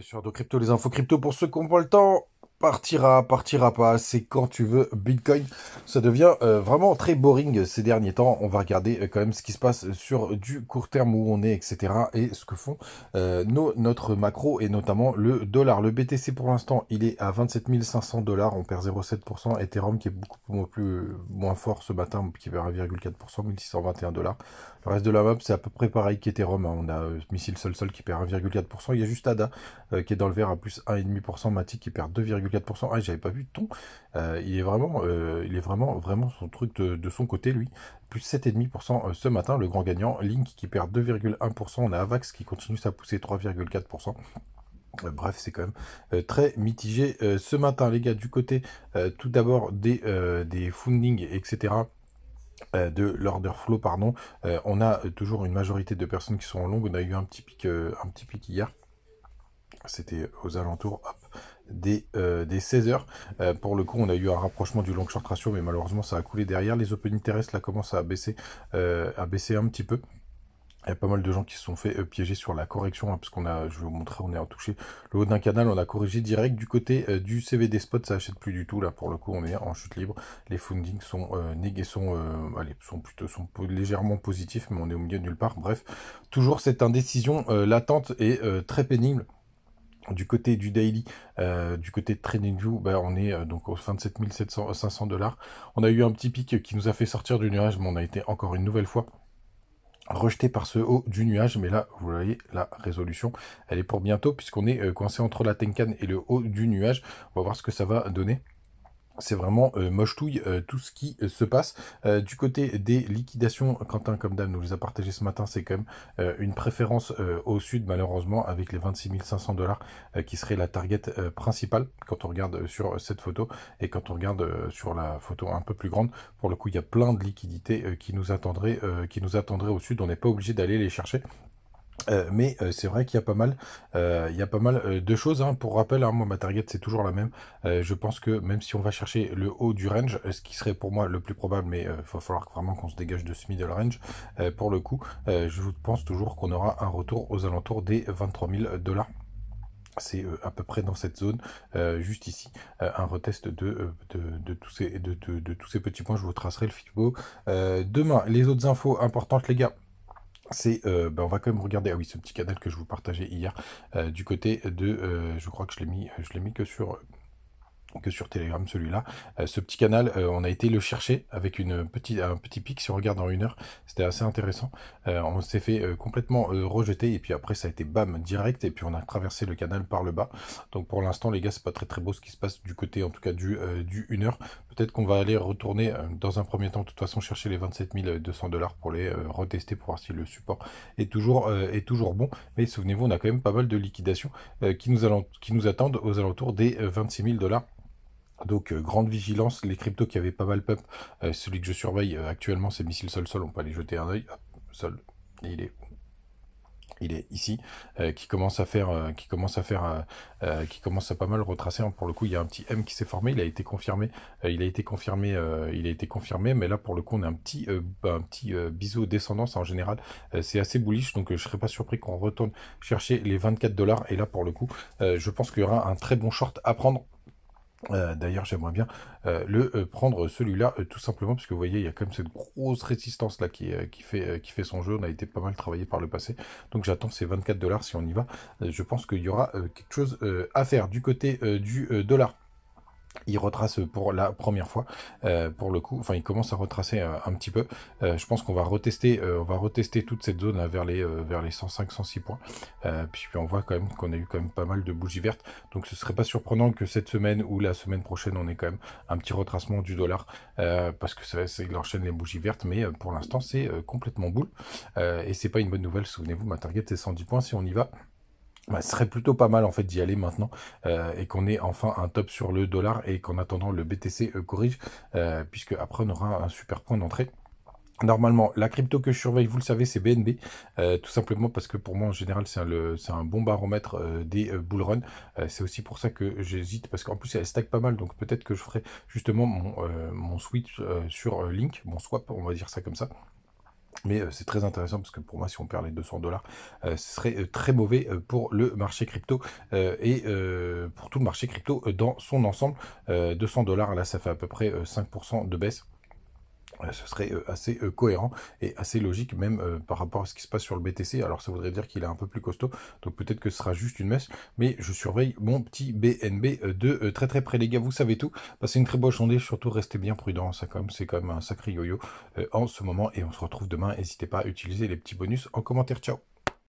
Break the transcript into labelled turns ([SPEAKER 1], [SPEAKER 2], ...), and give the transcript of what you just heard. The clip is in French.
[SPEAKER 1] sur de crypto, les infos crypto pour ceux qui n'ont pas le temps partira, partira pas, c'est quand tu veux Bitcoin. Ça devient euh, vraiment très boring ces derniers temps. On va regarder euh, quand même ce qui se passe sur du court terme où on est, etc. Et ce que font euh, nos, notre macro et notamment le dollar. Le BTC pour l'instant, il est à 27 500 dollars. On perd 0,7%. Ethereum qui est beaucoup moins, plus, moins fort ce matin, qui perd 1,4%, 1621 dollars. Le reste de la map, c'est à peu près pareil qu'Ethereum. Hein. On a Missile seul Sol qui perd 1,4%. Il y a juste ADA qui est dans le vert à plus 1,5%. Matic qui perd 2, 4%, Ah, j'avais pas vu de ton. Euh, il est vraiment, euh, il est vraiment, vraiment son truc de, son côté, lui. Plus 7,5% euh, ce matin, le grand gagnant. Link qui perd 2,1%. On a Avax qui continue sa pousser 3,4%. Bref, c'est quand même très mitigé ce matin, les gars. Du côté, tout d'abord, des, des funding, etc de l'order flow, pardon. on a toujours une majorité de personnes qui sont en longue. On a eu un petit pic, un petit pic hier. C'était aux alentours, hop, des, 16 euh, heures. Euh, pour le coup, on a eu un rapprochement du long short ratio, mais malheureusement, ça a coulé derrière. Les open interest, là, commencent à baisser, euh, à baisser un petit peu. Il y a pas mal de gens qui se sont fait piéger sur la correction, hein, parce qu'on a, je vais vous montrer, on est touché, le haut d'un canal, on a corrigé direct du côté du CVD spot, ça achète plus du tout, là pour le coup on est en chute libre, les fundings sont négatifs sont, allez, sont plutôt sont légèrement positifs, mais on est au milieu de nulle part, bref, toujours cette indécision latente et très pénible du côté du daily, euh, du côté de view, bah, on est euh, donc aux 27 500 dollars. On a eu un petit pic qui nous a fait sortir du nuage, mais on a été encore une nouvelle fois rejeté par ce haut du nuage, mais là, vous voyez, la résolution, elle est pour bientôt, puisqu'on est euh, coincé entre la Tenkan et le haut du nuage. On va voir ce que ça va donner c'est vraiment mochetouille euh, moche euh, tout ce qui euh, se passe. du côté des liquidations, Quentin, comme d'hab nous les a partagées ce matin, c'est quand même une préférence au sud, malheureusement, avec les 26 500 dollars qui serait la target principale quand on regarde sur cette photo et quand on regarde sur la photo un peu plus grande. Pour le coup, il y a plein de liquidités qui, nous attendraient, qui nous attendraient au sud. On n'est pas obligé d'aller les chercher. Euh, mais euh, c'est vrai qu'il y a pas mal, euh, il y a pas mal de choses. Hein. Pour rappel, hein, moi ma target c'est toujours la même. je pense que même si on va chercher le haut du range, ce qui serait pour moi le plus probable, mais il va falloir vraiment qu'on se dégage de ce middle range. pour le coup, je pense toujours qu'on aura un retour aux alentours des 23 000 dollars c'est à peu près dans cette zone, juste ici, un retest de, de, tous ces, de, tous ces petits points. Je vous tracerai le Fibo demain. Les autres infos importantes, les gars c'est, euh, ben, on va quand même regarder, ah oui, ce petit canal que je vous partageais hier, euh, du côté de, euh, je crois que je l'ai mis, je l'ai mis que sur que sur Telegram, celui-là. Euh, ce petit canal, euh, on a été le chercher avec une petite, un petit pic, si on regarde en une heure, c'était assez intéressant. Euh, on s'est fait complètement rejeter, et puis après ça a été bam, direct, et puis on a traversé le canal par le bas. Donc pour l'instant, les gars, c'est pas très très beau ce qui se passe du côté, en tout cas du, du 1 heure. Peut-être qu'on va aller retourner, dans un premier temps, de toute façon, chercher les 27 200 dollars pour les retester, pour voir si le support est toujours, est toujours bon. Mais souvenez-vous, on a quand même pas mal de liquidations qui, nous allons, qui nous attendent aux alentours des 26 000 dollars donc euh, grande vigilance, les cryptos qui avaient pas mal pump, euh, celui que je surveille euh, actuellement, c'est missile sol-sol, on peut aller jeter un oeil. sol, il est il est ici, qui commence à faire, qui commence à faire, qui commence à pas mal retracer. Hein, pour le coup, il y a un petit M qui s'est formé. Il a été confirmé, il a été confirmé, il a été confirmé. Mais là, pour le coup, on a un petit, bah, un petit bisou descendance en général. c'est assez bullish, donc je serais pas surpris qu'on retourne chercher les 24 dollars. Et là, pour le coup, je pense qu'il y aura un très bon short à prendre euh, d'ailleurs, j'aimerais bien euh, le euh, prendre celui-là, tout simplement, parce que vous voyez, il y a quand même cette grosse résistance là qui, qui, fait, qui fait son jeu. On a été pas mal travaillé par le passé. Donc j'attends ces 24 dollars si on y va. je pense qu'il y aura quelque chose à faire du côté du dollar il retrace pour la première fois, euh, pour le coup, enfin il commence à retracer euh, un petit peu. Euh, je pense qu'on va retester, on va retester toute cette zone vers les vers les 105, 106 points. puis, on voit quand même qu'on a eu quand même pas mal de bougies vertes, donc ce serait pas surprenant que cette semaine ou la semaine prochaine on ait quand même un petit retracement du dollar parce que ça, ça il enchaîne les bougies vertes, mais pour l'instant c'est complètement boule et c'est pas une bonne nouvelle. Souvenez-vous, ma target c'est 110 points si on y va. Bah, ce serait plutôt pas mal en fait d'y aller maintenant euh, et qu'on ait enfin un top sur le dollar et qu'en attendant le BTC euh, corrige euh, puisque après on aura un super point d'entrée. Normalement, la crypto que je surveille, vous le savez, c'est BNB, tout simplement parce que pour moi, en général, c'est un, un, bon baromètre des bullruns. c'est aussi pour ça que j'hésite, parce qu'en plus, elle stack pas mal, donc peut-être que je ferai justement mon, mon switch sur Link, mon swap, on va dire ça comme ça. Mais euh, c'est très intéressant parce que pour moi, si on perd les 200 dollars, euh, ce serait euh, très mauvais pour le marché crypto et pour tout le marché crypto dans son ensemble. 200 dollars, là, ça fait à peu près 5% de baisse ce serait euh, assez euh, cohérent et assez logique même euh, par rapport à ce qui se passe sur le BTC. Alors ça voudrait dire qu'il est un peu plus costaud, donc peut-être que ce sera juste une messe, mais je surveille mon petit BNB de très très près les gars, vous savez tout. Passez une très bonne journée, surtout restez bien prudents, ça comme c'est quand même un sacré yo-yo en ce moment et on se retrouve demain. N'hésitez pas à utiliser les petits bonus en commentaire. Ciao